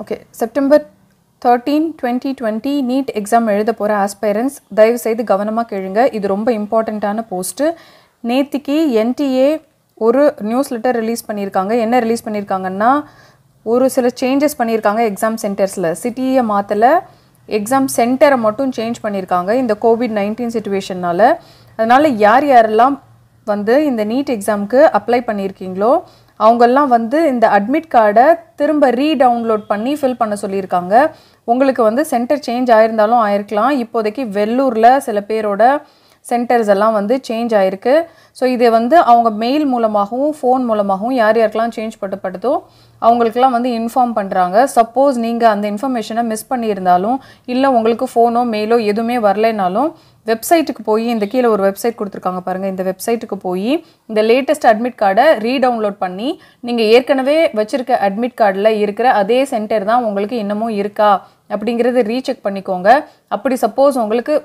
okay September thirteen twenty twenty NEET exam எழுத போகிற ஆஸ்பைரன்ஸ் தயவுசெய்து கவனமாக கேளுங்க இது ரொம்ப இம்பார்ட்டண்ட்டான போஸ்ட்டு நேத்திக்கு என்டிஏ ஒரு நியூஸ் லெட்டர் ரிலீஸ் பண்ணியிருக்காங்க என்ன ரிலீஸ் பண்ணியிருக்காங்கன்னா ஒரு சில சேஞ்சஸ் பண்ணியிருக்காங்க எக்ஸாம் சென்டர்ஸில் சிட்டியை மாற்றலை எக்ஸாம் சென்டரை மட்டும் சேஞ்ச் பண்ணியிருக்காங்க இந்த கோவிட் நைன்டீன் சுச்சுவேஷனால் அதனால் யார் யாரெல்லாம் வந்து இந்த நீட் எக்ஸாமுக்கு அப்ளை பண்ணியிருக்கீங்களோ அவங்கெல்லாம் வந்து இந்த அட்மிட் கார்டை திரும்ப ரீ டவுன்லோட் பண்ணி ஃபில் பண்ண சொல்லியிருக்காங்க உங்களுக்கு வந்து சென்டர் சேஞ்ச் ஆயிருந்தாலும் ஆயிருக்கலாம் இப்போதைக்கு வெள்ளூரில் சில பேரோட சென்டர்ஸ் எல்லாம் வந்து சேஞ்ச் ஆகிருக்கு ஸோ இதை வந்து அவங்க மெயில் மூலமாகவும் ஃபோன் மூலமாகவும் யார் யாருக்கெல்லாம் சேஞ்ச் பட்டுப்படுதோ அவங்களுக்கெல்லாம் வந்து இன்ஃபார்ம் பண்ணுறாங்க சப்போஸ் நீங்கள் அந்த இன்ஃபர்மேஷனை மிஸ் பண்ணியிருந்தாலும் இல்லை உங்களுக்கு ஃபோனோ மெயிலோ எதுவுமே வரலைனாலும் வெப்சைட்டுக்கு போய் இந்த கீழே ஒரு வெப்சைட் கொடுத்துருக்காங்க பாருங்கள் இந்த வெப்சைட்டுக்கு போய் இந்த லேட்டஸ்ட் அட்மிட் கார்டை ரீடவுன்லோட் பண்ணி நீங்கள் ஏற்கனவே வச்சுருக்க அட்மிட் கார்டில் இருக்கிற அதே சென்டர் தான் உங்களுக்கு இன்னமும் இருக்கா அப்படிங்கிறது ரீசெக் பண்ணிக்கோங்க அப்படி சப்போஸ் உங்களுக்கு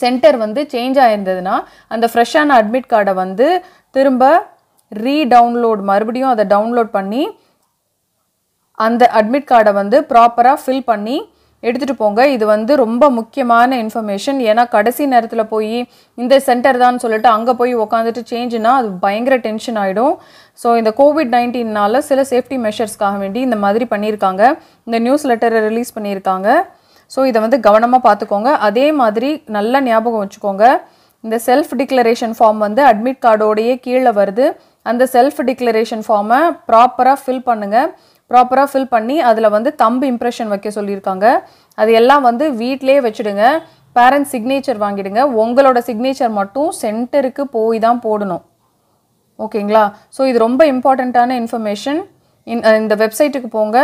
சென்டர் வந்து சேஞ்ச் ஆயிருந்ததுன்னா அந்த ஃப்ரெஷ்ஷான அட்மிட் கார்டை வந்து திரும்ப ரீ டவுன்லோட் மறுபடியும் அதை டவுன்லோட் பண்ணி அந்த அட்மிட் கார்டை வந்து ப்ராப்பராக ஃபில் பண்ணி எடுத்துகிட்டு போங்க இது வந்து ரொம்ப முக்கியமான இன்ஃபர்மேஷன் ஏன்னா கடைசி நேரத்தில் போய் இந்த சென்டர் தான் சொல்லிட்டு அங்கே போய் உக்காந்துட்டு சேஞ்சுனா அது பயங்கர டென்ஷன் ஆகிடும் ஸோ இந்த கோவிட் நைன்டீன்னால் சில சேஃப்டி மெஷர்ஸ்க்காக வேண்டி இந்த மாதிரி பண்ணியிருக்காங்க இந்த நியூஸ் லெட்டரை ரிலீஸ் பண்ணியிருக்காங்க ஸோ இதை வந்து கவனமாக பார்த்துக்கோங்க அதே மாதிரி நல்லா ஞாபகம் வச்சுக்கோங்க இந்த செல்ஃப் டிக்ளரேஷன் ஃபார்ம் வந்து அட்மிட் கார்டோடையே கீழே வருது அந்த செல்ஃப் டிக்ளரேஷன் ஃபார்மை ப்ராப்பராக ஃபில் பண்ணுங்கள் ப்ராப்பராக ஃபில் பண்ணி அதில் வந்து தம்பு இம்ப்ரெஷன் வைக்க சொல்லியிருக்காங்க அது எல்லாம் வந்து வீட்டிலே வச்சுடுங்க பேரண்ட்ஸ் சிக்னேச்சர் வாங்கிடுங்க உங்களோட சிக்னேச்சர் மட்டும் சென்டருக்கு போய் தான் போடணும் ஓகேங்களா ஸோ இது ரொம்ப இம்பார்ட்டண்ட்டான இன்ஃபர்மேஷன் இந்த வெப்சைட்டுக்கு போங்க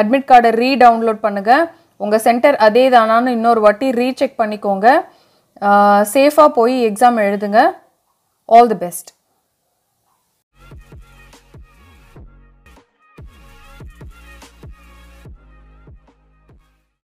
அட்மிட் கார்டை ரீ டவுன்லோட் பண்ணுங்கள் உங்கள் சென்டர் அதே தானான்னு இன்னொரு வாட்டி ரீசெக் பண்ணிக்கோங்க சேஃபாக போய் எக்ஸாம் எழுதுங்க ஆல் தி பெஸ்ட்